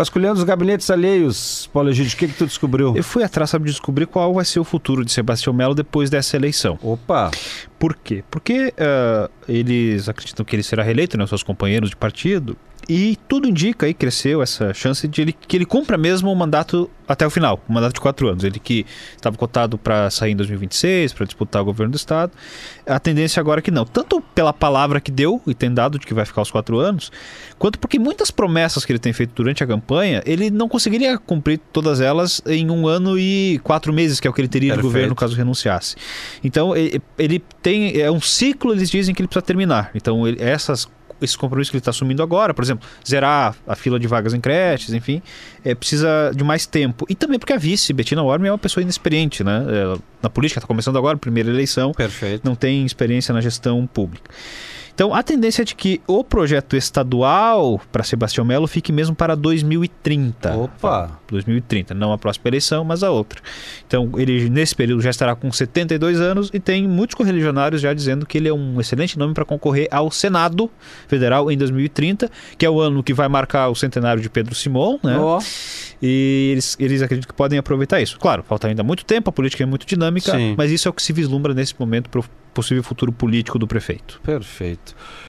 Vasculhando os gabinetes alheios, Paulo Egídio, o que, que tu descobriu? Eu fui atrás para descobrir qual vai ser o futuro de Sebastião Melo depois dessa eleição. Opa! Por quê? Porque uh, eles acreditam que ele será reeleito, né, seus companheiros de partido, e tudo indica aí, cresceu essa chance de ele, que ele cumpra mesmo o mandato até o final, o mandato de quatro anos. Ele que estava cotado para sair em 2026, para disputar o governo do Estado. A tendência agora é que não. Tanto pela palavra que deu e tem dado de que vai ficar os quatro anos, quanto porque muitas promessas que ele tem feito durante a campanha, ele não conseguiria cumprir todas elas em um ano e quatro meses, que é o que ele teria Perfeito. de governo caso renunciasse. Então, ele, ele tem. É um ciclo, eles dizem que ele precisa terminar. Então, ele, essas esse compromisso que ele está assumindo agora, por exemplo, zerar a fila de vagas em creches, enfim, é, precisa de mais tempo. E também porque a vice, Bettina Warme, é uma pessoa inexperiente, né? Ela, na política, está começando agora, primeira eleição. Perfeito. Não tem experiência na gestão pública. Então a tendência é de que o projeto estadual para Sebastião Melo fique mesmo para 2030. Opa! 2030, não a próxima eleição, mas a outra. Então ele nesse período já estará com 72 anos e tem muitos correligionários já dizendo que ele é um excelente nome para concorrer ao Senado Federal em 2030, que é o ano que vai marcar o centenário de Pedro Simon, né? Oh. E eles, eles acreditam que podem aproveitar isso. Claro, falta ainda muito tempo, a política é muito dinâmica, Sim. mas isso é o que se vislumbra nesse momento para possível futuro político do prefeito. Perfeito.